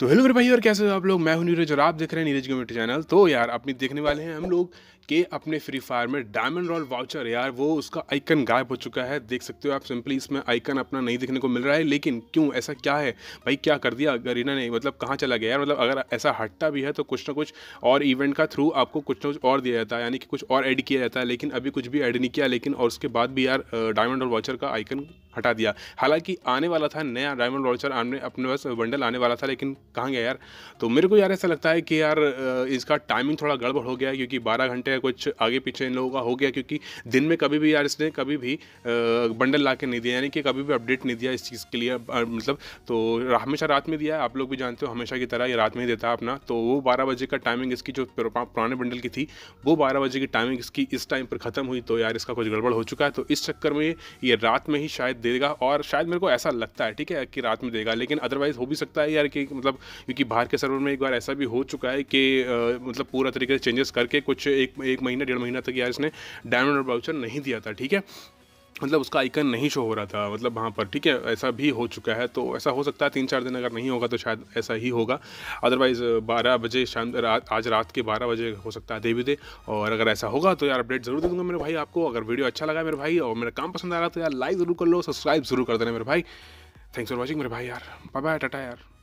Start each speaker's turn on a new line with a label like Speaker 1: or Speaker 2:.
Speaker 1: तो हेलो मेरे भाई और कैसे हो आप लोग मैं हूं नीरज और आप देख रहे हैं नीरज कम्यूटर चैनल तो यार अपनी देखने वाले हैं हम लोग के अपने फ्री फायर में डायमंड रॉल वाउचर यार वो उसका आइकन गायब हो चुका है देख सकते हो आप सिंपली इसमें आइकन अपना नहीं देखने को मिल रहा है लेकिन क्यों ऐसा क्या है भाई क्या कर दिया गरीना ने मतलब कहाँ चला गया यार मतलब अगर ऐसा हटता भी है तो कुछ ना कुछ और इवेंट का थ्रू आपको कुछ ना कुछ और दिया जाता है यानी कि कुछ और ऐड किया जाता है लेकिन अभी कुछ भी ऐड नहीं किया लेकिन और उसके बाद भी यार डायमंड रॉल वाचर का आइकन हटा दिया हालांकि आने वाला था नया डायमंड वाउचर आने अपने पास बंडल आने वाला था लेकिन कहाँ गया यार तो मेरे को यार ऐसा लगता है कि यार इसका टाइमिंग थोड़ा गड़बड़ हो गया क्योंकि बारह घंटे कुछ आगे पीछे इन लोगों का हो गया क्योंकि दिन में कभी भी यार इसने कभी भी बंडल ला के नहीं दिया यानी कि कभी भी अपडेट नहीं दिया इस चीज़ के लिए मतलब तो हमेशा रात में दिया आप लोग भी जानते हो हमेशा की तरह ये रात में ही देता है अपना तो वो बारह बजे का टाइमिंग इसकी जो पुराने बंडल की थी वो बारह बजे की टाइमिंग इसकी इस टाइम पर ख़त्म हुई तो यार इसका कुछ गड़बड़ हो चुका है तो इस चक्कर में ये रात में ही शायद देगा और शायद मेरे को ऐसा लगता है ठीक है कि रात में देगा लेकिन अदरवाइज़ हो भी सकता है यार कि मतलब क्योंकि बाहर के सर्वर में एक बार ऐसा भी हो चुका है कि मतलब पूरा तरीके से चेंजेस करके कुछ एक एक महीना डेढ़ महीना तक यार इसने डायमंड बाउचर नहीं दिया था ठीक है मतलब उसका आइकन नहीं शो हो रहा था मतलब वहाँ पर ठीक है ऐसा भी हो चुका है तो ऐसा हो सकता है तीन चार दिन अगर नहीं होगा तो शायद ऐसा ही होगा अदरवाइज़ बारह बजे शाम रात आज रात के बारह बजे हो सकता है देवी दे और अगर ऐसा होगा तो यार अपडेट ज़रूर दे दूँगा मेरे भाई आपको अगर वीडियो अच्छा लगा मेरे भाई और मेरा काम पसंद आ रहा तो यार लाइक ज़रूर कर लो सब्सक्राइब ज़रूर कर देना मेरे भाई थैंक्स फॉर वॉचिंग मेरे भाई यार बाय बाय टाटा यार